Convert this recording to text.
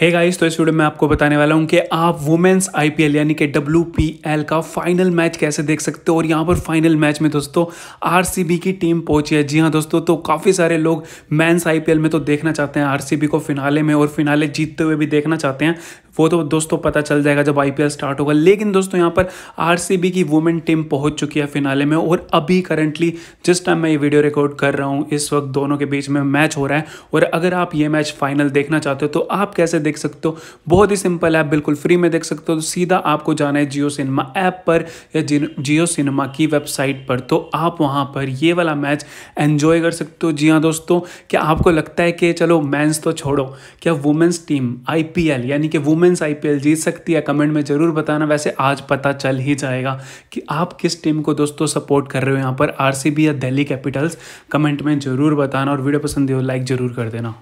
हे hey guys तो इस video में आपको बताने वाला हूँ कि आप वुमेन्स आईपीएल यानी कि डब्ल्यू का फाइनल मैच कैसे देख सकते हो और यहाँ पर फाइनल मैच में दोस्तों आरसीबी की टीम पहुंची है जी हाँ दोस्तों तो काफ़ी सारे लोग मेंस आईपीएल में तो देखना चाहते हैं आरसीबी को फिनाले में और फिनाले जीतते हुए भी देखना चाहते हैं वो तो दोस्तों पता चल जाएगा जब आईपीएल स्टार्ट होगा लेकिन दोस्तों यहाँ पर आरसीबी की वुमेन टीम पहुंच चुकी है फिनाले में और अभी करंटली जिस टाइम मैं ये वीडियो रिकॉर्ड कर रहा हूँ इस वक्त दोनों के बीच में मैच हो रहा है और अगर आप ये मैच फाइनल देखना चाहते हो तो आप कैसे देख सकते हो बहुत ही सिंपल ऐप बिल्कुल फ्री में देख सकते हो तो सीधा आपको जाना है जियो सिनेमा ऐप पर या जियो सिनेमा की वेबसाइट पर तो आप वहाँ पर ये वाला मैच एन्जॉय कर सकते हो जी हाँ दोस्तों क्या आपको लगता है कि चलो मैंस तो छोड़ो क्या वुमेंस टीम आईपीएल यानी कि वुमेंस आईपीएल जीत सकती है कमेंट में ज़रूर बताना वैसे आज पता चल ही जाएगा कि आप किस टीम को दोस्तों सपोर्ट कर रहे हो यहाँ पर आरसीबी या दिल्ली कैपिटल्स कमेंट में ज़रूर बताना और वीडियो पसंद हो लाइक ज़रूर कर देना